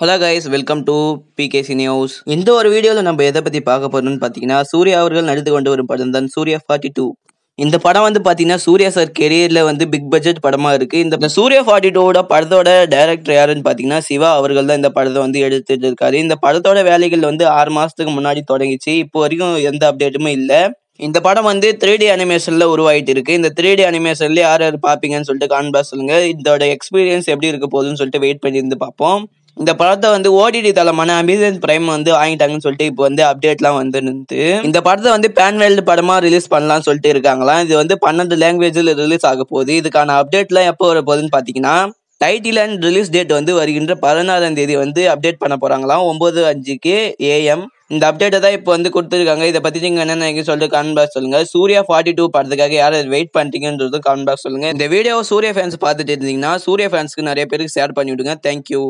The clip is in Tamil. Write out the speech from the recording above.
hello guys welcome to PKC news இந்த ஒரு வீடியோவில் நம்ம எதை பற்றி பார்க்க போகிறோம்னு பார்த்தீங்கன்னா சூர்யா அவர்கள் நடித்து கொண்டு வரும் படம் தான் சூர்யா ஃபார்ட்டி டூ இந்த படம் வந்து பார்த்தீங்கன்னா சூர்யா சார் கெரியரில் வந்து பிக் பட்ஜெட் படமாக இருக்குது இந்த சூர்யா ஃபார்ட்டி டூவோட படத்தோட டைரக்டர் யாருன்னு பார்த்தீங்கன்னா சிவா அவர்கள் தான் இந்த படத்தை வந்து எடுத்துகிட்டு இருக்காரு இந்த படத்தோட வேலைகள் வந்து ஆறு மாதத்துக்கு முன்னாடி தொடங்கிச்சு இப்போ வரைக்கும் எந்த அப்டேட்டுமே இல்லை இந்த படம் வந்து த்ரீ டி அனிமேஷனில் உருவாயிட்டு இருக்கு இந்த த்ரீ டி அனிமேஷன்ல யார் யார் பார்ப்பீங்கன்னு சொல்லிட்டு காண்பா சொல்லுங்க இதோட எக்ஸ்பீரியன்ஸ் எப்படி இருக்க போகுதுன்னு சொல்லிட்டு வெயிட் பண்ணியிருந்து பார்ப்போம் இந்த படத்தை வந்து ஓடிடி தளமான அமேசான் பிரைம் வந்து வாங்கிட்டாங்கன்னு சொல்லிட்டு இப்போ வந்து அப்டேட்லாம் வந்து நின்று இந்த படத்தை வந்து பேன் வேல்டு படமாக ரிலீஸ் பண்ணலாம்னு சொல்லிட்டு இருக்காங்களா இது வந்து பன்னெண்டு லாங்குவேஜில் ரிலீஸ் ஆக போகுது இதுக்கான அப்டேட்லாம் எப்போ வர போகுதுன்னு பார்த்தீங்கன்னா டைட்டில் அண்ட் ரிலீஸ் டேட் வந்து வருகின்ற பதினாறாம் தேதி வந்து அப்டேட் பண்ண போகிறாங்களாம் ஒம்பது அஞ்சுக்கு ஏஎம் இந்த அப்டேட்டை தான் இப்போ வந்து கொடுத்துருக்காங்க இதை பற்றி நீங்கள் என்ன சொல்லிட்டு கமெண்ட் பாக்ஸ் சொல்லுங்கள் சூர்யா ஃபார்ட்டி டூ படத்துக்காக யார் வெயிட் பண்ணுறீங்கன்றது கமெண்ட் பாக்ஸ் சொல்லுங்கள் இந்த வீடியோ சூர்யா ஃபேன்ஸ் பார்த்துட்டு இருந்தீங்கன்னா சூர்யா ஃபேன்ஸ்க்கு நிறைய பேருக்கு ஷேர் பண்ணி விடுங்க தேங்க்யூ